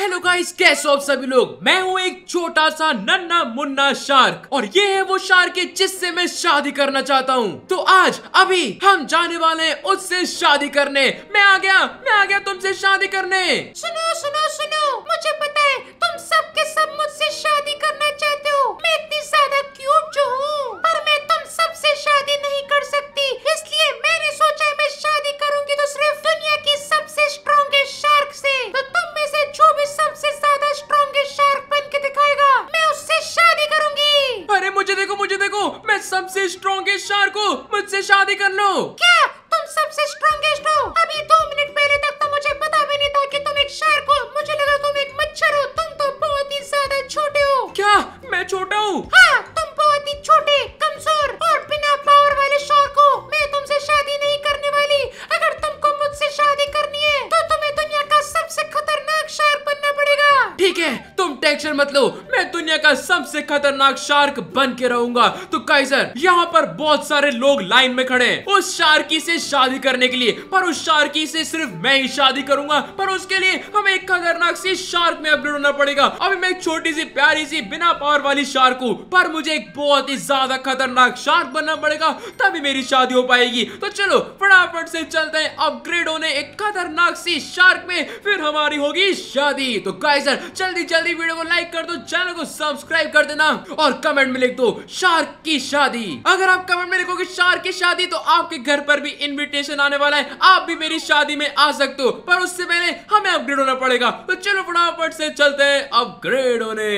Hello guys कैसे हो आप सभी लोग मैं हूँ एक छोटा सा नन्ना मुन्ना शार्क और ये है वो शार्क है जिससे मैं शादी करना चाहता हूँ तो आज अभी हम जाने वाले हैं उससे शादी करने मैं आ गया मैं आ गया तुमसे शादी करने सुनो सुनो सुनो मुझे पता है तुम सब के सब मुझसे शादी करना चाहते हो मैं इतनी ज्यादा क्यूट जो हूँ पर मैं तुम सबसे शादी नहीं कर सकती इसलिए मैंने सोचा मैं शादी करूँगी तो सिर्फ दुनिया की सबसे स्ट्रॉन्गेस्ट जो भी सबसे ज्यादा स्ट्रॉन्गेस्ट शार्क बन के दिखाएगा मैं उससे शादी करूंगी अरे मुझे देखो मुझे देखो मैं सबसे स्ट्रॉन्गेस्ट शार्क हूँ मुझसे शादी कर लो क्या तुम सबसे स्ट्रॉन्गेस्ट हो अभी दो मिनट पहले तक तो मुझे पता भी नहीं था कि तुम एक शार्क मत लो मैं दुनिया का सबसे खतरनाक शार्क बन के रहूंगा तो काइजर यहाँ पर बहुत सारे लोग लाइन में खड़े हैं उस शार्की से शादी करने के लिए पर उस शार्की से सिर्फ मैं ही शादी करूंगा पर उसके लिए हमें एक खतरनाक सी शार्क में अपग्रेड होना पड़ेगा अभी मैं एक छोटी सी प्यारी सी बिना पावर वाली शार्क हूँ पर मुझे एक बहुत ही ज्यादा खतरनाक शार्क बनना पड़ेगा तभी मेरी शादी हो पाएगी तो चलो फटाफट से चलते हैं अपग्रेड होने एक खतरनाक सी शार्क में फिर हमारी होगी शादी तो गाइजर जल्दी जल्दी वीडियो को लाइक कर दो चैनल को सब्सक्राइब कर देना और कमेंट में लिख दो शार्क की शादी अगर आप कमेंट में लिखोगे शार की शादी तो आपके घर पर भी इनविटेशन आने वाला है आप भी मेरी शादी में आ सकते हो पर उससे पहले हमें अपग्रेड होना पड़ेगा तो चलो फटाफट से चलते हैं अपग्रेड होने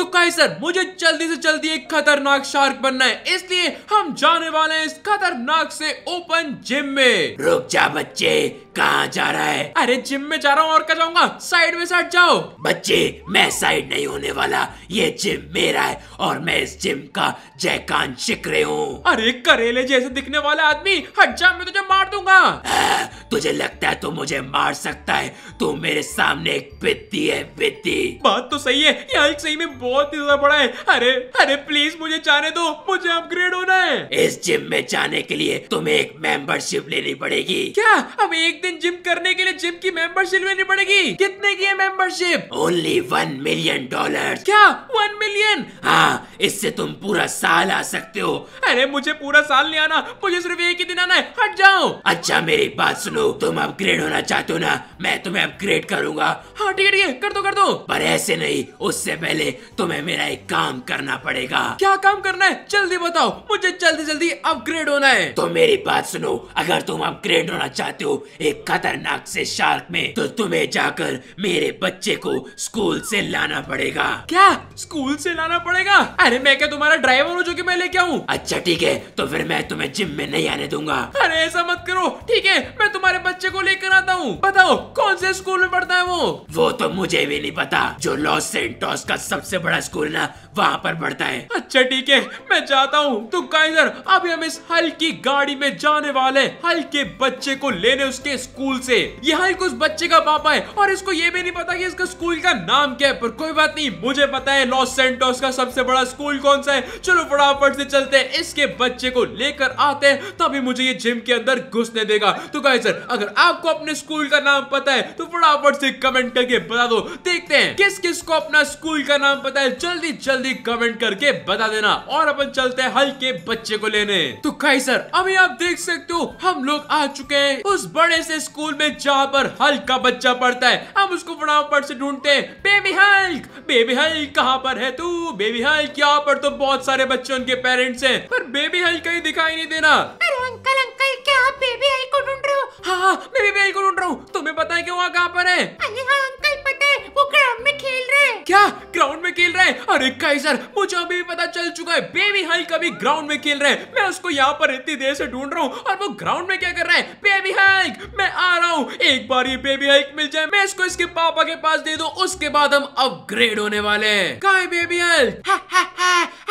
तो कहीं सर मुझे जल्दी से जल्दी एक खतरनाक शार्क बनना है इसलिए हम जाने वाले हैं इस खतरनाक से ओपन जिम में रुक जा बच्चे कहा जा रहा है अरे जिम में जा रहा हूँ और क्या जाऊंगा साइड में साइड जाओ बच्चे मैं साइड नहीं होने वाला ये जिम मेरा है और मैं इस जिम का जयकान शिक्रे हूँ अरे करेले जैसे दिखने वाला आदमी हट जा मैं तुझे मार दूंगा आ, तुझे लगता है तू मुझे मार सकता है तू मेरे सामने एक बिती है बिती बात तो सही है यहाँ सही में बहुत ही ज्यादा बड़ा है अरे अरे प्लीज मुझे जाने दो मुझे अपग्रेड होना है इस जिम में जाने के लिए तुम्हें एक मेंबरशिप लेनी पड़ेगी क्या अब एक दिन दिन जिम करने के लिए जिम की मेंबरशिप लेनी पड़ेगी कितने की है membership only one million dollar क्या वन मिलियन हाँ इससे तुम पूरा साल आ सकते हो अरे मुझे पूरा साल नहीं आना मुझे सिर्फ एक ही दिन आना है हट जाओ अच्छा मेरी बात सुनो तुम अपग्रेड होना चाहते हो ना मैं तुम्हें अपग्रेड करूंगा हाँ ठीक है ठीक है कर दो कर दो पर ऐसे नहीं उससे पहले तुम्हें मेरा एक काम करना पड़ेगा क्या काम करना है जल्दी बताओ मुझे जल्दी जल्दी अपग्रेड होना है तो मेरी बात सुनो अगर तुम अपग्रेड होना चाहते हो मेरे खतरनाक से शार्क में तो तुम्हें जाकर मेरे बच्चे को स्कूल से लाना पड़ेगा क्या स्कूल से लाना पड़ेगा अरे मैं क्या तुम्हारा ड्राइवर हूँ जो कि मैं लेके आऊँ अच्छा ठीक है तो फिर मैं तुम्हें जिम में नहीं आने दूंगा अरे ऐसा मत करो ठीक है मैं तुम्हारे बच्चे को लेकर आता हूँ बताओ कौन से स्कूल में पढ़ता है वो वो तो मुझे भी नहीं पता जो लॉस सेंटोस का सबसे बड़ा स्कूल ना वहाँ पर पढ़ता है अच्छा ठीक है मैं जाता हूँ तुम काइजर अभी हम इस हल्की गाड़ी में जाने वाले हल्के बच्चे को लेने उसके स्कूल से यहाँ एक उस बच्चे का पापा है और इसको ये भी नहीं पता कि इसका स्कूल का नाम क्या है पर कोई बात नहीं मुझे पता है लॉस सेंटोस का सबसे बड़ा स्कूल कौन सा है चलो फटाफट से चलते हैं इसके बच्चे को लेकर आते हैं तभी मुझे ये जिम के अंदर घुसने देगा तो गाइस सर अगर आपको अपने स्कूल का नाम पता है तो फटाफट से कमेंट करके बता दो देखते हैं किस किस को अपना स्कूल का नाम पता है जल्दी जल्दी कमेंट करके बता देना और अपन चलते हैं हल्के बच्चे को लेने तो गाइस सर अभी आप देख सकते हो हम लोग आ चुके हैं उस बड़े ऐसे स्कूल में जहाँ पर हल्क का बच्चा पढ़ता है हम उसको फटाफट से ढूंढते हैं बेबी हल्क बेबी हल्क कहाँ पर है तू बेबी हल्क यहाँ पर तो बहुत सारे बच्चे उनके पेरेंट्स हैं पर बेबी हल्क कहीं दिखाई नहीं देना अरे अंकल अंकल क्या आप बेबी हल्क को ढूंढ रहे हो हाँ, हाँ मैं बेबी हल्क को ढूंढ रहा हूँ तुम्हें पता है वहाँ कहाँ पर है अरे हाँ अंकल पता है वो ग्राउंड में खेल रहे हैं क्या ग्राउंड में खेल रहे हैं अरे सर मुझे अभी पता चल चुका है बेबी हल्क अभी ग्राउंड में खेल रहे हैं मैं उसको यहाँ पर इतनी देर से ढूंढ रहा हूँ और वो ग्राउंड में क्या कर रहा है बेबी हल्क मैं आ रहा हूँ एक बार ये बेबी हाइक मिल जाए मैं इसको इसके पापा के पास दे दू उसके बाद हम अपग्रेड होने वाले हैं है बेबी हाइक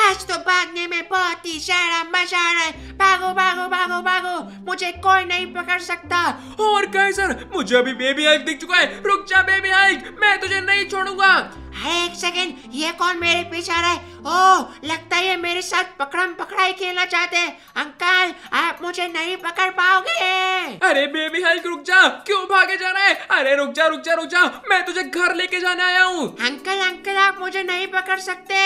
आज तो भागने में बहुत ही सारा मजा आ रहा है भागो भागो भागो भागो मुझे कोई नहीं पकड़ सकता और कहे सर मुझे अभी बेबी हाइक दिख चुका है रुक जा बेबी हाइक मैं तुझे नहीं छोड़ूंगा एक सेकेंड ये कौन मेरे पीछे आ रहा है ओ लगता है ये मेरे साथ पकड़म पकड़ाई खेलना चाहते हैं अंकल आप मुझे नहीं पकड़ पाओगे अरे बेबी हल्क रुक जा क्यों भागे जा रहा है अरे रुक जा रुक जा रुक जा मैं तुझे घर लेके जाने आया हूँ अंकल अंकल आप मुझे नहीं पकड़ सकते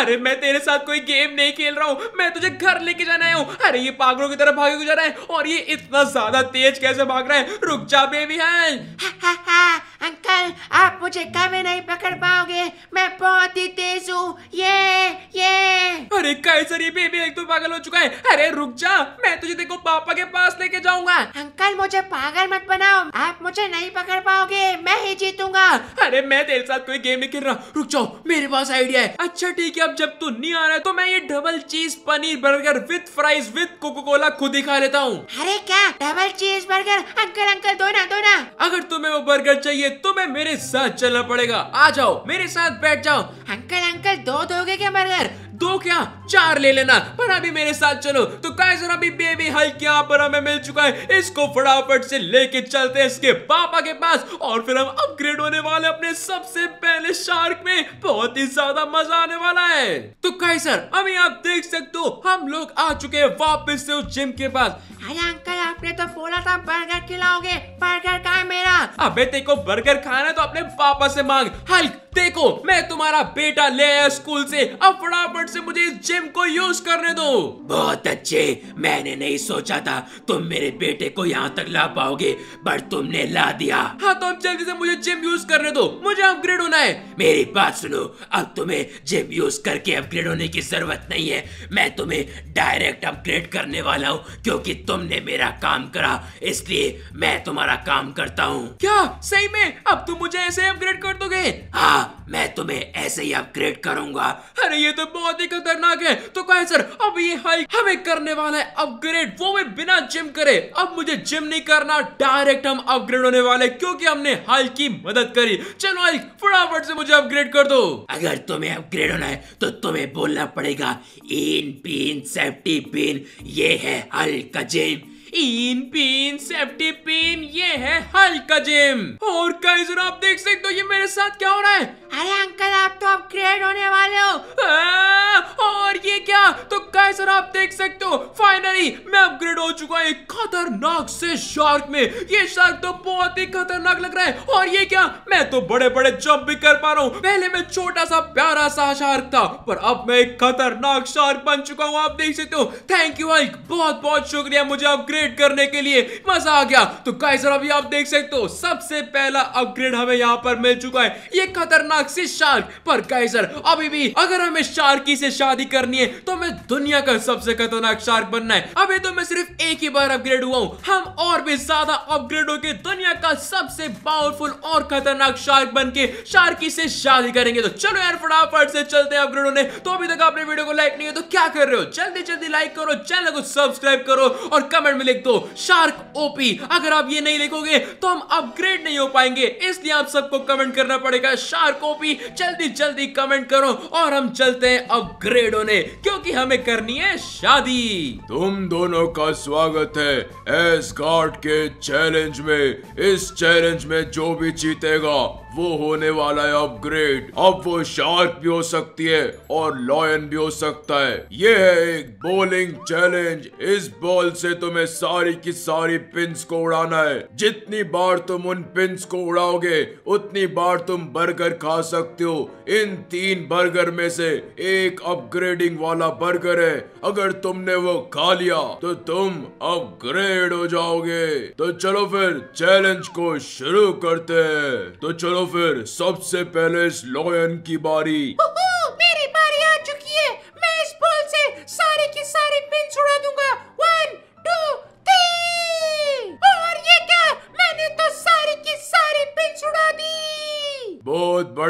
अरे मैं तेरे साथ कोई गेम नहीं खेल रहा हूँ मैं तुझे घर लेके जाने आया हूँ अरे ये पागलों की तरफ भागे जा रहा है और ये इतना ज्यादा तेज कैसे भाग रहा है रुक जा बेबी हल्क अंकल आप मुझे कभी नहीं पकड़ पाओगे me pode ter su, yeah. अरे कैसरी बेबी एक तो पागल हो चुका है अरे रुक जा मैं तुझे देखो पापा के पास लेके जाऊंगा अंकल मुझे पागल मत बनाओ आप मुझे नहीं पकड़ पाओगे मैं ही जीतूंगा अरे मैं तेरे साथ कोई गेम नहीं खेल रहा रुक जाओ मेरे पास आइडिया है अच्छा ठीक है अब जब तू नहीं आ रहा तो मैं ये double cheese paneer burger with fries with Coca Cola खुद ही खा लेता हूँ अरे क्या डबल चीज बर्गर अंकल अंकल दो ना दो ना अगर तुम्हें वो बर्गर चाहिए तो मैं मेरे साथ चलना पड़ेगा आ जाओ मेरे साथ बैठ जाओ अंकल अंकल दो दोगे क्या बर्गर दो क्या चार ले लेना पर अभी मेरे साथ चलो तो काइजर अभी बेबी हल्क यहाँ पर हमें मिल चुका है इसको फटाफट से लेके चलते हैं इसके पापा के पास और फिर हम अपग्रेड होने वाले अपने सबसे पहले शार्क में बहुत ही ज्यादा मजा आने वाला है तो सर अभी आप देख सकते हो हम लोग आ चुके हैं वापस से उस जिम के पास अरे अंकल आपने तो बोला था बर्गर खिलाओगे बर्गर का है मेरा अबे तेरे को बर्गर खाना है तो अपने पापा से मांग हल्क देखो मैं तुम्हारा बेटा ले आया स्कूल से अब फटाफट से मुझे इस जिम को यूज करने दो बहुत अच्छे मैंने नहीं सोचा था तुम मेरे बेटे को यहाँ तक ला पाओगे पर तुमने ला दिया हाँ तो अब जल्दी से मुझे जिम यूज करने दो मुझे अपग्रेड होना है मेरी बात सुनो अब तुम्हें जिम यूज करके अपग्रेड होने की जरूरत नहीं है मैं तुम्हें डायरेक्ट अपग्रेड करने वाला हूँ क्योंकि तुमने मेरा काम करा इसलिए मैं तुम्हारा काम करता हूँ क्या सही में अब तुम मुझे ऐसे अपग्रेड कर दोगे हाँ मैं तुम्हें ऐसे ही अपग्रेड करूंगा अरे ये तो बहुत ही खतरनाक है तो कहे सर अब ये हाइक हमें करने वाला है अपग्रेड वो भी बिना जिम करे अब मुझे जिम नहीं करना डायरेक्ट हम अपग्रेड होने वाले क्योंकि हमने हाइक की मदद करी चलो हाइक फटाफट से मुझे अपग्रेड कर दो अगर तुम्हें अपग्रेड होना है तो तुम्हें बोलना पड़ेगा इन बीन सेफ्टी बीन ये है हल्का जिम इन पिन सेफ्टी पिन ये है हल्का जिम और कई जरा आप देख सकते हो ये मेरे साथ क्या हो रहा है अरे अंकल आप तो क्रिएट होने वाले हो और ये क्या तो कैसे आप देख सकते हो फाइनली मैं अपग्रेड हो चुका हूँ खतरनाक से शार्क में ये शार्क तो बहुत ही खतरनाक लग रहा है और ये क्या मैं तो बड़े बड़े जंप भी कर पा रहा हूँ पहले मैं छोटा सा प्यारा सा शार्क था पर अब मैं एक खतरनाक शार्क बन चुका हूँ आप देख सकते हो थैंक यू हल्क बहुत बहुत शुक्रिया मुझे अपग्रेड अपग्रेड करने के लिए मजा आ गया तो गाइस और अभी आप देख सकते हो सबसे पहला अपग्रेड हमें यहाँ पर मिल चुका है ये खतरनाक सी शार्क पर गाइस अभी भी अगर हमें शार्की से शादी करनी है तो हमें दुनिया का सबसे खतरनाक शार्क बनना है अभी तो मैं सिर्फ एक ही बार अपग्रेड हुआ हूँ हम और भी ज्यादा अपग्रेड होके दुनिया का सबसे पावरफुल और खतरनाक शार्क बन के शार्की से शादी करेंगे तो चलो यार फटाफट से चलते हैं अपग्रेड होने तो अभी तक आपने वीडियो को लाइक नहीं है तो क्या कर रहे हो जल्दी जल्दी लाइक करो चैनल को सब्सक्राइब करो और कमेंट लिख दो शार्क ओपी अगर आप ये नहीं लिखोगे तो हम अपग्रेड नहीं हो पाएंगे इसलिए आप सबको कमेंट करना पड़ेगा शार्क ओपी जल्दी जल्दी कमेंट करो और हम चलते हैं अपग्रेड होने क्योंकि हमें करनी है शादी तुम दोनों का स्वागत है एस के चैलेंज में इस चैलेंज में जो भी जीतेगा वो होने वाला है अपग्रेड अब वो शार्क भी हो सकती है और लॉयन भी हो सकता है ये है एक बॉलिंग चैलेंज इस बॉल से तुम्हें सारी की सारी पिंस को उड़ाना है जितनी बार तुम उन पिंस को उड़ाओगे उतनी बार तुम बर्गर खा सकते हो इन तीन बर्गर में से एक अपग्रेडिंग वाला बर्गर है अगर तुमने वो खा लिया तो तुम अपग्रेड हो जाओगे तो चलो फिर चैलेंज को शुरू करते हैं तो चलो फिर सबसे पहले इस लॉयन की बारी मेरी बारी आ चुकी है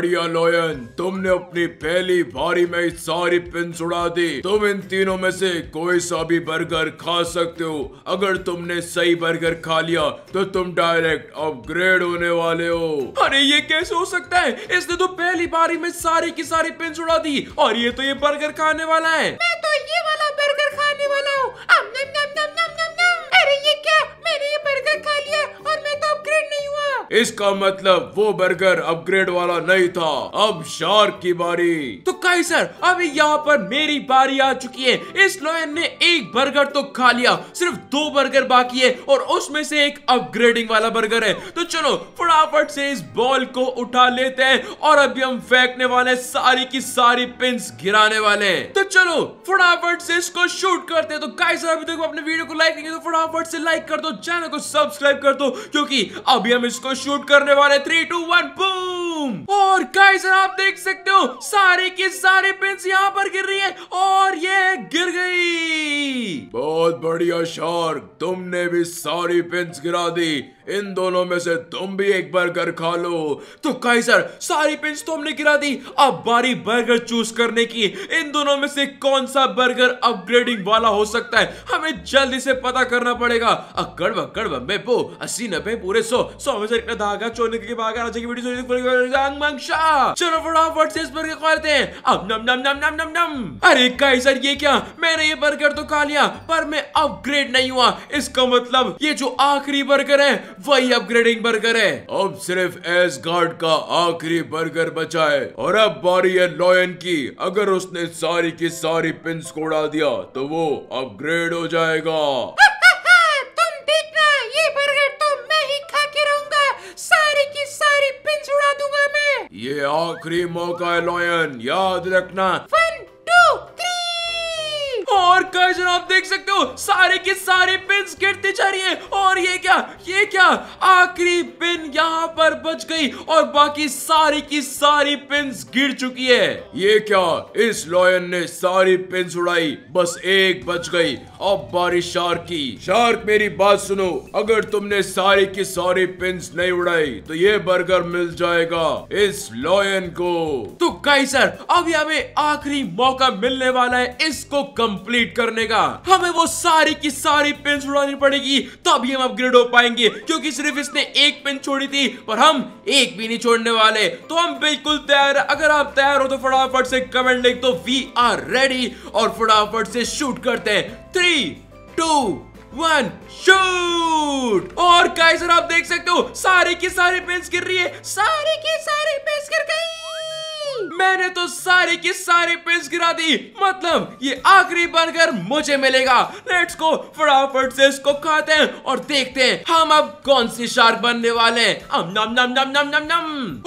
बढ़िया लोयन तुमने अपनी पहली भारी में सारी पिंस उड़ा दी तुम इन तीनों में से कोई सा भी बर्गर खा सकते हो अगर तुमने सही बर्गर खा लिया तो तुम डायरेक्ट अपग्रेड होने वाले हो अरे ये कैसे हो सकता है इसने तो पहली बारी में सारी की सारी पिंस उड़ा दी और ये तो ये बर्गर खाने वाला है मैं तो ये वाला बर्गर खाने वाला हूँ अरे ये क्या मैंने ये बर्गर खा लिया और अपग्रेड नहीं हुआ इसका मतलब वो बर्गर अपग्रेड वाला नहीं था अब शार्क की बारी तो कई सर अभी यहाँ पर मेरी बारी आ चुकी है इस लॉयन ने एक बर्गर तो खा लिया सिर्फ दो बर्गर बाकी है और उसमें से एक अपग्रेडिंग वाला बर्गर है तो चलो फटाफट से इस बॉल को उठा लेते हैं और अभी हम फेंकने वाले सारी की सारी पिंस गिराने वाले हैं तो चलो फटाफट से इसको शूट करते हैं तो गाइस अभी तक अपने वीडियो को लाइक नहीं तो फटाफट से लाइक कर दो चैनल को सब्सक्राइब कर दो क्योंकि अभी हम इसको शूट करने वाले थ्री टू वन बूम और गाइस आप देख सकते हो सारे के सारे पिंस यहाँ पर गिर रही है और ये गिर गई बहुत बढ़िया शार्क तुमने भी सारी पिंस गिरा दी इन दोनों में से तुम भी एक बर्गर खा लो तो कैसर सारी पिंच तो हमने गिरा दी अब बारी बर्गर चूज करने की इन दोनों में से कौन सा बर्गर अपग्रेडिंग वाला हो सकता है हमें जल्दी से पता करना पड़ेगा अक्कड़ बक्कड़ बम्बे पो असी नब्बे पूरे सो सौ में से इतना धागा चोने के भागा राजा की वीडियो चलो फटाफट से इस बर्गर खा लेते हैं अब नम नम नम नम नम नम अरे कैसर ये क्या मैंने ये बर्गर तो खा लिया पर मैं अपग्रेड नहीं हुआ इसका मतलब ये जो आखिरी बर्गर है वही अपग्रेडिंग बर्गर है अब सिर्फ एस गार्ड का आखिरी बर्गर बचा है और अब बारी है लॉयन की अगर उसने सारी की सारी पिंस को उड़ा दिया तो वो अपग्रेड हो जाएगा ये आखिरी मौका है लॉयन याद रखना गाइस आप देख सकते हो सारे के सारे पिन गिरते जा रही है और ये क्या ये क्या आखिरी पिन यहाँ पर बच गई और बाकी सारी की सारी पिन गिर चुकी है ये क्या इस लॉयन ने सारी पिन उड़ाई बस एक बच गई अब बारी शार्क की शार्क मेरी बात सुनो अगर तुमने सारी की सारी पिन नहीं उड़ाई तो ये बर्गर मिल जाएगा इस लॉयन को तो गाइस सर अभी हमें आखिरी मौका मिलने वाला है इसको कंप्लीट कर करने का हमें वो सारी की सारी पिन छुड़ानी पड़ेगी तभी हम अपग्रेड हो पाएंगे क्योंकि सिर्फ इसने एक पिन छोड़ी थी पर हम एक भी नहीं छोड़ने वाले तो हम बिल्कुल तैयार अगर आप तैयार हो तो फटाफट से कमेंट लिख दो वी आर रेडी और फटाफट से शूट करते हैं थ्री टू वन शूट और कैसे आप देख सकते हो सारी की सारी पेंस गिर रही है सारी की सारी पेंस गिर गई मैंने तो सारे के सारे पिंस गिरा दी मतलब ये आखिरी बर्गर मुझे मिलेगा लेट्स गो फटाफट से इसको खाते हैं और देखते हैं हम अब कौन सी शार्क बनने वाले हैं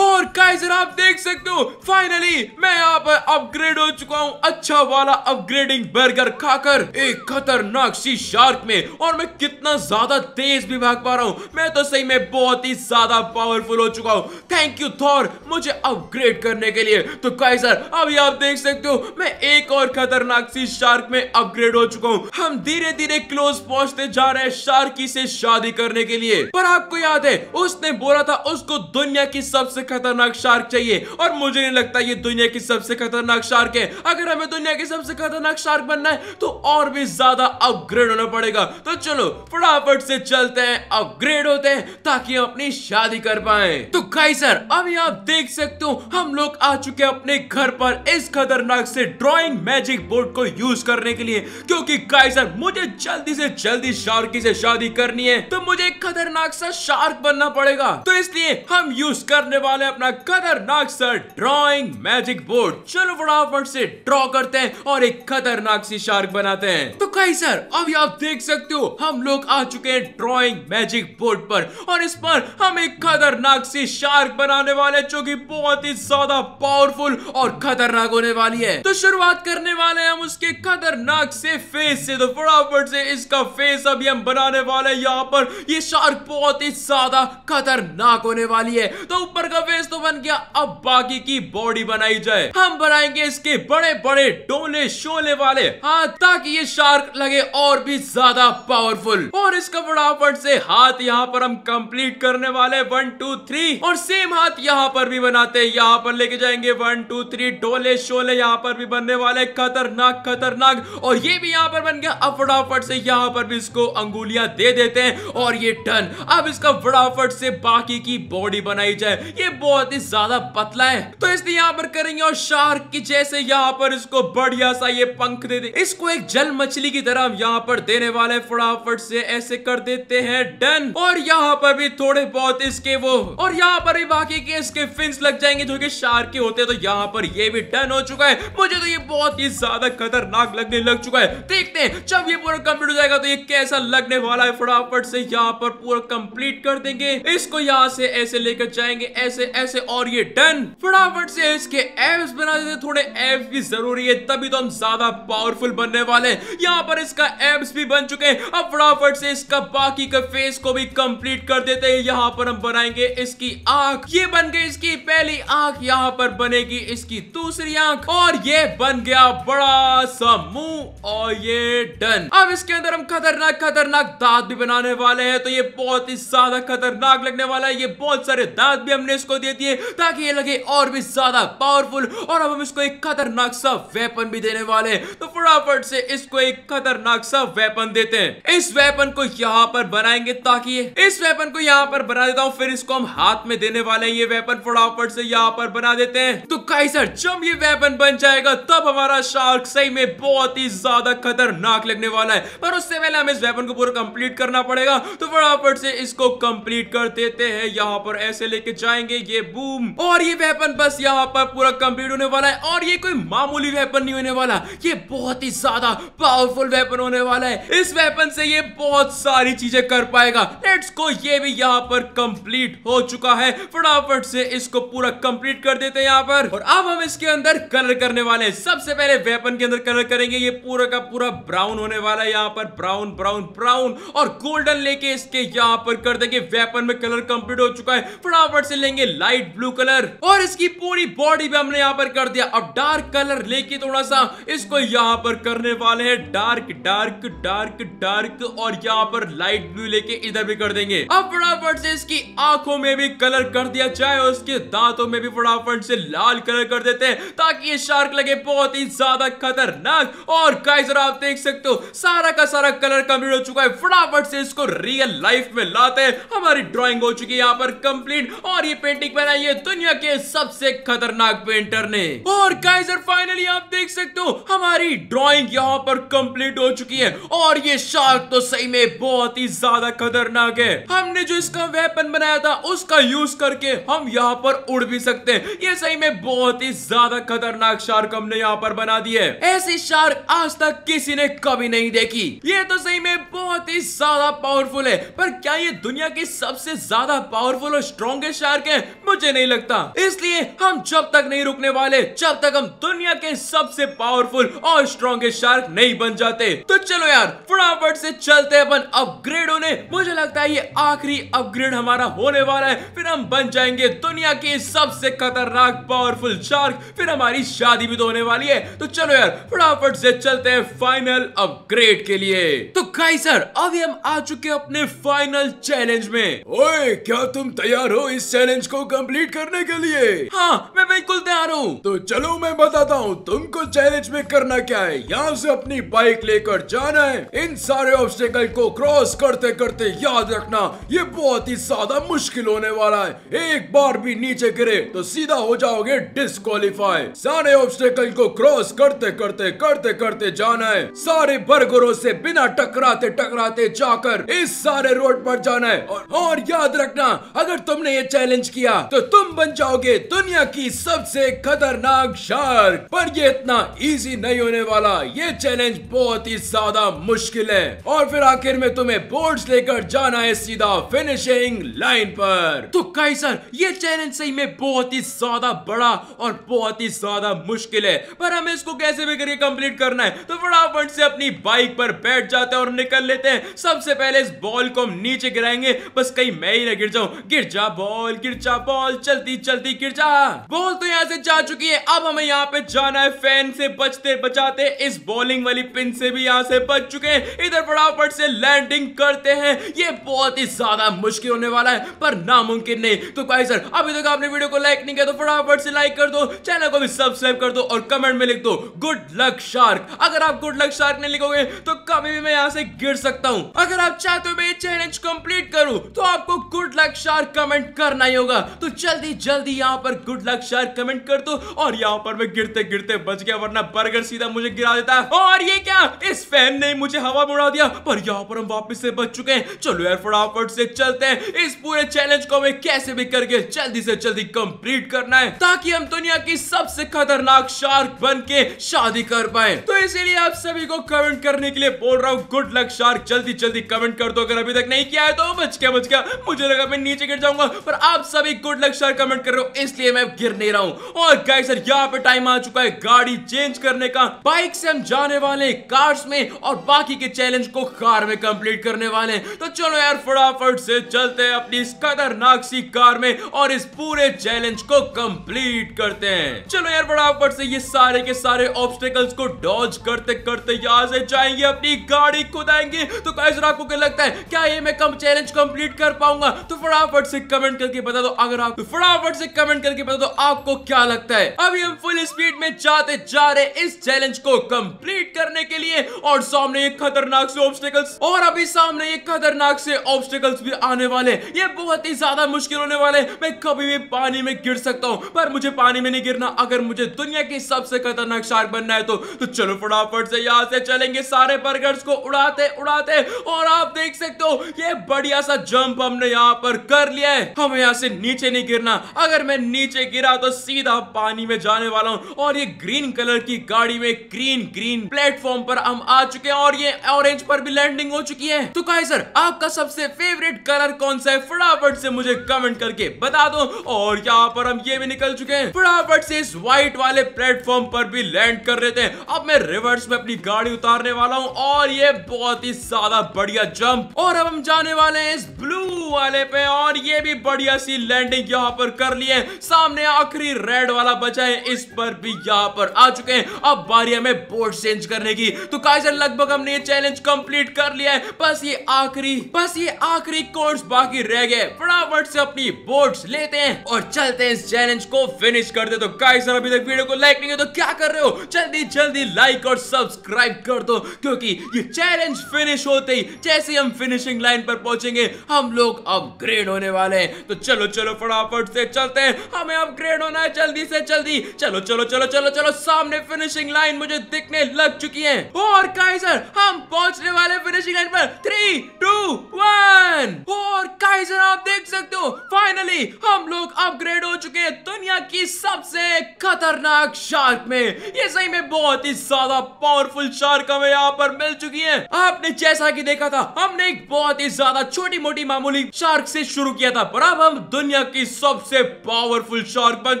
और काइजर आप देख सकते हो फाइनली मैं यहाँ पर अपग्रेड हो चुका हूँ अच्छा वाला अपग्रेडिंग बर्गर खाकर एक खतरनाक सी शार्क में और मैं कितना ज्यादा तेज भी भाग पा रहा हूँ मैं तो सही में बहुत ही ज्यादा पावरफुल हो चुका हूँ थैंक यू थॉर मुझे अपग्रेड करने के लिए तो गाइस यार अभी आप देख सकते हो मैं एक और खतरनाक सी शार्क में अपग्रेड हो चुका हूँ हम धीरे धीरे क्लोज पहुंचते जा रहे हैं शार्की से शादी करने के लिए पर आपको याद है उसने बोला था उसको दुनिया की सबसे खतरनाक शार्क चाहिए और मुझे नहीं लगता ये दुनिया की सबसे खतरनाक शार्क है अगर हमें दुनिया की सबसे खतरनाक शार्क बनना है तो और भी ज्यादा अपग्रेड होना पड़ेगा तो चलो फटाफट से चलते हैं अपग्रेड होते हैं ताकि हम अपनी शादी कर पाए तो गाइस सर अभी आप देख सकते हो हम लोग आ चुके हैं अपने घर पर इस खतरनाक से ड्राइंग मैजिक बोर्ड को यूज करने के लिए क्योंकि गाइस मुझे जल्दी से जल्दी शार्की से शादी करनी है तो मुझे खतरनाक सा शार्क बनना पड़ेगा तो इसलिए हम यूज करने वाले अपना खतरनाक सा ड्राइंग मैजिक बोर्ड चलो फटाफट से ड्रॉ करते हैं और एक खतरनाक सी शार्क बनाते हैं तो कई सर अभी आप देख सकते हो हम लोग आ चुके हैं ड्रॉइंग मैजिक बोर्ड पर और इस पर हम एक खतरनाक सी शार्क बनाने वाले जो की बहुत ही ज्यादा पावरफुल और खतरनाक होने वाली है तो शुरुआत करने वाले हैं हम उसके खतरनाक से फेस से तो फटाफट से इसका फेस अभी हम बनाने वाले हैं यहाँ पर ये शार्क बहुत ही ज्यादा खतरनाक होने वाली है तो ऊपर का फेस तो बन गया अब बाकी की बॉडी बनाई जाए हम बनाएंगे इसके बड़े बड़े डोले शोले वाले हाथ ताकि ये शार्क लगे और भी ज्यादा पावरफुल और इसका फटाफट से हाथ यहाँ पर हम कंप्लीट करने वाले वन टू थ्री और सेम हाथ यहाँ पर भी बनाते हैं यहाँ पर लेके जाएंगे आगे वन टू थ्री डोले शोले यहाँ पर भी बनने वाले खतरनाक खतरनाक और ये भी यहाँ पर बन गया अब फटाफट से यहाँ पर भी इसको अंगुलियां दे देते हैं और ये टन अब इसका फटाफट से बाकी की बॉडी बनाई जाए ये बहुत ही ज्यादा पतला है तो इसलिए यहाँ पर करेंगे और शार्क की जैसे यहाँ पर इसको बढ़िया सा ये पंख दे दे इसको एक जल मछली की तरह यहाँ पर देने वाले फटाफट से ऐसे कर देते हैं डन और यहाँ पर भी थोड़े बहुत इसके वो और यहाँ पर भी बाकी के इसके फिंस लग जाएंगे जो कि शार्क के होते बोलते हैं तो यहाँ पर ये भी डन हो चुका है मुझे तो ये बहुत ही ज्यादा खतरनाक लगने लग चुका है देखते हैं जब ये पूरा कम्प्लीट हो जाएगा तो ये कैसा लगने वाला है फटाफट से यहाँ पर पूरा कम्प्लीट कर देंगे इसको यहाँ से ऐसे लेकर जाएंगे ऐसे ऐसे और ये डन फटाफट से इसके एप्स बना देते थोड़े एप्स भी जरूरी है तभी तो हम ज्यादा पावरफुल बनने वाले हैं यहाँ पर इसका एप्स भी बन चुके हैं अब फटाफट से इसका बाकी का फेस को भी कंप्लीट कर देते हैं यहाँ पर हम बनाएंगे इसकी आंख ये बन गई इसकी पहली आंख यहाँ पर बनेगी इसकी दूसरी आंख और ये बन गया बड़ा सा मुंह और ये डन अब इसके अंदर हम खतरनाक खतरनाक दांत भी बनाने वाले हैं तो ये बहुत ही ज्यादा खतरनाक लगने वाला है ये बहुत सारे दांत भी हमने इसको दे दिए ताकि ये लगे और भी ज्यादा पावरफुल और अब हम इसको एक खतरनाक सा वेपन भी देने वाले हैं तो फटाफट से इसको एक खतरनाक सा वेपन देते हैं इस वेपन को यहाँ पर बनाएंगे ताकि इस वेपन को यहाँ पर बना देता हूँ फिर इसको हम हाथ में देने वाले हैं ये वेपन फटाफट से यहाँ पर बना देते हैं तो काइसर जब ये वेपन बन जाएगा तब हमारा शार्क सही में बहुत ही ज्यादा खतरनाक लगने वाला है पर उससे पहले हमें इस वेपन को पूरा कंप्लीट करना पड़ेगा तो फटाफट से इसको कंप्लीट कर देते हैं यहाँ पर ऐसे लेके जाएंगे ये बूम और ये वेपन बस यहाँ पर पूरा कंप्लीट होने वाला है और ये कोई मामूली वेपन नहीं होने वाला ये बहुत ही ज्यादा पावरफुल वेपन होने वाला है इस वेपन से ये बहुत सारी चीजें कर पाएगा लेट्स को ये भी यहाँ पर कंप्लीट हो चुका है फटाफट से इसको पूरा कंप्लीट कर देते हैं यहाँ पर और अब हम इसके अंदर कलर करने वाले हैं सबसे पहले वेपन के अंदर कलर करेंगे ये पूरा का पूरा ब्राउन होने वाला है यहाँ पर ब्राउन ब्राउन ब्राउन और गोल्डन लेके इसके यहाँ पर कर देंगे वेपन में कलर कंप्लीट हो चुका है फटाफट से लेंगे लाइट ब्लू कलर और इसकी पूरी बॉडी भी हमने यहाँ पर कर दिया अब डार्क कलर लेके थोड़ा सा इसको यहाँ पर करने वाले है डार्क डार्क डार्क डार्क और यहाँ पर लाइट ब्लू लेके इधर भी कर देंगे अब फटाफट से इसकी आंखों में भी कलर कर दिया जाए और उसके दांतों में भी फटाफट से लाल कलर कर देते हैं ताकि ये शार्क लगे बहुत ही ज्यादा खतरनाक और गाइस आप देख सकते हो सारा का सारा कलर कम्प्लीट हो चुका है फटाफट से इसको रियल लाइफ में लाते हैं हमारी ड्रॉइंग हो चुकी है यहाँ पर कंप्लीट और ये पेंटिंग बनाई है दुनिया के सबसे खतरनाक पेंटर ने और गाइजर फाइनली आप देख सकते हो हमारी ड्रॉइंग यहाँ पर कंप्लीट हो चुकी है और ये शार्क तो सही में बहुत ही ज्यादा खतरनाक है हमने जो इसका वेपन बनाया था उसका यूज करके हम यहाँ पर उड़ भी सकते हैं ये सही वाकई में बहुत ही ज्यादा खतरनाक शार्क हमने यहाँ पर बना दी है ऐसी शार्क आज तक किसी ने कभी नहीं देखी ये तो सही में बहुत ही ज्यादा पावरफुल है पर क्या ये दुनिया की सबसे ज्यादा पावरफुल और स्ट्रॉन्गेस्ट शार्क है मुझे नहीं लगता इसलिए हम जब तक नहीं रुकने वाले जब तक हम दुनिया के सबसे पावरफुल और स्ट्रॉन्गेस्ट शार्क नहीं बन जाते तो चलो यार फटाफट से चलते अपन अपग्रेड होने मुझे लगता है ये आखिरी अपग्रेड हमारा होने वाला है फिर हम बन जाएंगे दुनिया की सबसे खतरनाक पावरफुल शार्क फिर हमारी शादी भी तो होने वाली है तो चलो यार फटाफट से चलते हैं फाइनल अपग्रेड के लिए तो कई सर अभी हम आ चुके अपने फाइनल चैलेंज में ओए क्या तुम तैयार हो इस चैलेंज को कंप्लीट करने के लिए हाँ मैं बिल्कुल तैयार हूँ तो चलो मैं बताता हूँ तुमको चैलेंज में करना क्या है यहाँ से अपनी बाइक लेकर जाना है इन सारे ऑब्स्टेकल को क्रॉस करते करते याद रखना ये बहुत ही ज्यादा मुश्किल होने वाला है एक बार भी नीचे गिरे तो सीधा हो जाओ जाओगे डिस्कालीफाई सारे ऑब्स्टेकल को क्रॉस करते करते करते करते जाना है सारे बर्गरों से बिना टकराते टकराते जाकर इस सारे रोड पर जाना है और, और याद रखना अगर तुमने ये चैलेंज किया तो तुम बन जाओगे दुनिया की सबसे खतरनाक शार्क पर ये इतना इजी नहीं होने वाला ये चैलेंज बहुत ही ज्यादा मुश्किल है और फिर आखिर में तुम्हें बोर्ड लेकर जाना है सीधा फिनिशिंग लाइन पर तो कई सर ये चैलेंज सही में बहुत ही ज्यादा बड़ा और बहुत ही ज्यादा मुश्किल है पर हमें इसको कैसे भी करके कंप्लीट करना है तो फटाफट से अपनी बाइक पर बैठ जाते हैं और निकल लेते हैं सबसे पहले इस बॉल को हम नीचे गिराएंगे बस कहीं मैं ही ना गिर जाऊं गिर जा बॉल गिर जा बॉल चलती चलती गिर जा बॉल तो यहाँ से जा चुकी है अब हमें यहाँ पे जाना है फैन से बचते बचाते इस बॉलिंग वाली पिन से भी यहाँ से बच चुके हैं इधर फटाफट से लैंडिंग करते हैं ये बहुत ही ज्यादा मुश्किल होने वाला है पर नामुमकिन नहीं तो भाई सर अभी तक आपने वीडियो को लाइक नहीं किया तो फटाफट फटाफट से लाइक कर दो चैनल को भी सब्सक्राइब कर दो और कमेंट में लिख दो गुड लक शार्क अगर आप गुड लक शार्क नहीं लिखोगे तो कभी भी मैं यहाँ से गिर सकता हूँ अगर आप चाहते हो मैं ये चैलेंज कंप्लीट करूँ तो आपको गुड लक शार्क कमेंट करना ही होगा तो जल्दी जल्दी यहाँ पर गुड लक शार्क कमेंट कर दो और यहाँ पर मैं गिरते गिरते बच गया वरना बर्गर सीधा मुझे गिरा देता है और ये क्या इस फैन ने मुझे हवा में उड़ा दिया पर यहाँ पर हम वापिस से बच चुके हैं चलो यार फटाफट से चलते हैं इस पूरे चैलेंज को हमें कैसे भी करके जल्दी से जल्दी कंप्लीट करना है ताकि हम दुनिया की सबसे खतरनाक शार्क बन के शादी कर पाए तो इसीलिए आप सभी को कमेंट करने के लिए बोल रहा हूँ गुड लक शार्क जल्दी जल्दी कमेंट कर दो अगर अभी तक नहीं किया है तो बच गया बच गया मुझे लगा मैं नीचे गिर जाऊंगा पर आप सभी गुड लक शार्क कमेंट कर रहे हो इसलिए मैं गिर नहीं रहा हूँ और गाय सर यहाँ पे टाइम आ चुका है गाड़ी चेंज करने का बाइक से हम जाने वाले कार्स में और बाकी के चैलेंज को कार में कंप्लीट करने वाले तो चलो यार फटाफट से चलते हैं अपनी इस खतरनाक सी कार में और इस पूरे चैलेंज को कंप्लीट कंप्लीट करते हैं चलो यार बराबर से ये सारे के सारे ऑब्स्टेकल्स को डॉज करते करते यहाँ से जाएंगे अपनी गाड़ी कुदाएंगे तो कैसे आपको क्या लगता है क्या ये मैं कम चैलेंज कंप्लीट कर पाऊंगा तो फटाफट से कमेंट करके बता दो अगर आप फटाफट से कमेंट करके बता दो आपको क्या लगता है अभी हम फुल स्पीड में जाते जा रहे इस चैलेंज को कंप्लीट करने के लिए और सामने एक खतरनाक से ऑब्स्टेकल्स और अभी सामने एक खतरनाक से ऑब्स्टेकल्स भी आने वाले ये बहुत ही ज्यादा मुश्किल होने वाले मैं कभी भी पानी में गिर सकता हूँ पर अगर मुझे पानी में नहीं गिरना अगर मुझे दुनिया की सबसे खतरनाक शार्क बनना है तो, तो चलो फटाफट से यहाँ से चलेंगे सारे बर्गर्स को उड़ाते उड़ाते और आप देख सकते हो ये बढ़िया सा जंप हमने यहाँ पर कर लिया है हमें यहाँ से नीचे नहीं गिरना अगर मैं नीचे गिरा तो सीधा पानी में जाने वाला हूँ और ये ग्रीन कलर की गाड़ी में ग्रीन ग्रीन प्लेटफॉर्म पर हम आ चुके हैं और ये ऑरेंज पर भी लैंडिंग हो चुकी है तो कहे सर आपका सबसे फेवरेट कलर कौन सा है फटाफट से मुझे कमेंट करके बता दो और यहाँ पर हम ये भी निकल निकल चुके हैं फटाफट से इस व्हाइट वाले प्लेटफॉर्म पर भी लैंड कर रहे थे अब मैं रिवर्स में अपनी गाड़ी उतारने वाला हूँ और ये बहुत ही ज्यादा बढ़िया जम्प और अब हम जाने वाले हैं इस ब्लू वाले पे और ये भी बढ़िया सी लैंडिंग यहाँ पर कर लिए सामने आखिरी रेड वाला बचा है इस पर भी यहाँ पर आ चुके हैं अब बारी हमें बोर्ड चेंज करने की तो काइजर लगभग हमने ये चैलेंज कंप्लीट कर लिया है बस ये आखिरी बस ये आखिरी कोर्स बाकी रह गए फटाफट से अपनी बोर्ड लेते हैं और चलते हैं इस चैलेंज को को फिनिश कर दे तो गाइस अभी तक वीडियो को लाइक नहीं है तो क्या कर रहे हो जल्दी जल्दी लाइक और सब्सक्राइब कर दो क्योंकि ये चैलेंज फिनिश होते ही जैसे हम फिनिशिंग लाइन पर पहुंचेंगे हम लोग अपग्रेड होने वाले हैं तो चलो चलो फटाफट से चलते हैं हमें अपग्रेड होना है जल्दी से जल्दी चलो चलो चलो चलो चलो सामने फिनिशिंग लाइन मुझे दिखने लग चुकी है और काइजर हम पहुंचने वाले फिनिशिंग लाइन पर थ्री टू वन और काइजर आप देख सकते हो फाइनली हम लोग अपग्रेड हो चुके हैं दुनिया तो दुनिया की सबसे खतरनाक शार्क में ये सही में बहुत ही ज्यादा पावरफुल शार्क हमें यहाँ पर मिल चुकी है आपने जैसा कि देखा था हमने एक बहुत ही ज्यादा छोटी मोटी मामूली शार्क से शुरू किया था पर अब हम दुनिया की सबसे पावरफुल शार्क बन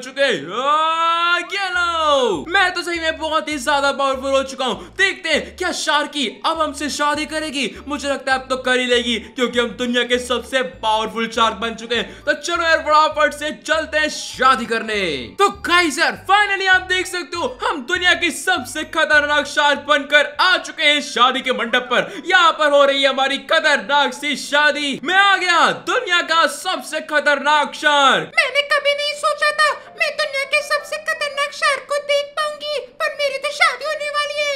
चुके मैं तो सही में बहुत ही ज्यादा पावरफुल हो चुका हूँ देखते हैं क्या शार्की अब हमसे शादी करेगी मुझे लगता है अब तो कर ही लेगी क्योंकि हम दुनिया के सबसे पावरफुल शार्क बन चुके हैं तो चलो यार फटाफट से चलते हैं शादी कर करने तो गाइस यार फाइनली आप देख सकते हो हम दुनिया की सबसे खतरनाक शार्क बनकर आ चुके हैं शादी के मंडप पर यहाँ पर हो रही है हमारी खतरनाक सी शादी मैं आ गया दुनिया का सबसे खतरनाक शार्क मैंने कभी नहीं सोचा था मैं दुनिया के सबसे खतरनाक शार्क को देख पाऊंगी पर मेरी तो शादी होने वाली है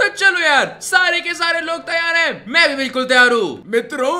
तो चलो यार सारे के सारे लोग तैयार हैं मैं भी बिल्कुल तैयार हूँ मित्रों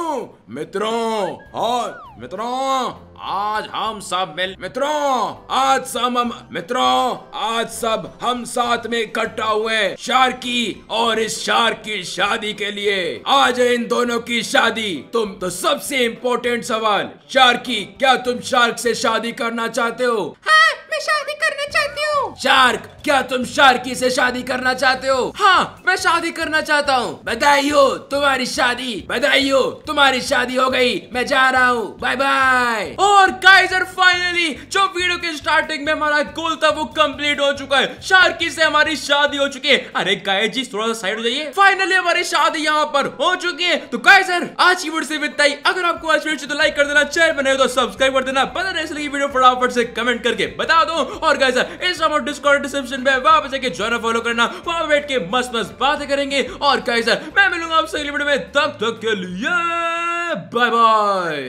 मित्रों और मित्रों आज हम सब मिल मित्रों आज सब हम मित्रों आज सब हम साथ में इकट्ठा हुए शार की और इस शार की शादी के लिए आज इन दोनों की शादी तुम तो सबसे इम्पोर्टेंट सवाल शार की क्या तुम शार्क से शादी करना चाहते हो हाँ! से शादी करना चाहती हूँ शार्क क्या तुम शार्की से शादी करना चाहते हो हाँ मैं शादी करना चाहता हूँ बधाई हो तुम्हारी शादी बधाई हो तुम्हारी शादी हो गई मैं जा रहा हूँ बाय बाय और काइजर फाइनली जो वीडियो के स्टार्टिंग में हमारा गोल था वो कम्प्लीट हो चुका है शार्की से हमारी शादी हो चुकी है अरे गाय जी थोड़ा सा साइड हो जाइए फाइनली हमारी शादी यहाँ पर हो चुकी है तो काइजर आज की वीडियो से विदाई अगर आपको आज वीडियो तो लाइक कर देना चैनल बनाए तो सब्सक्राइब कर देना पता नहीं इसलिए वीडियो फटाफट से कमेंट करके बता दूं और गाइस इस डिस्कॉर्ड डिस्क्रिप्शन पे जाके ज्वाइन फॉलो करना वहां बैठ के मस्त मस्त बातें करेंगे और गाइस मैं मिलूंगा आपसे अगली वीडियो में तब तक के लिए बाय बाय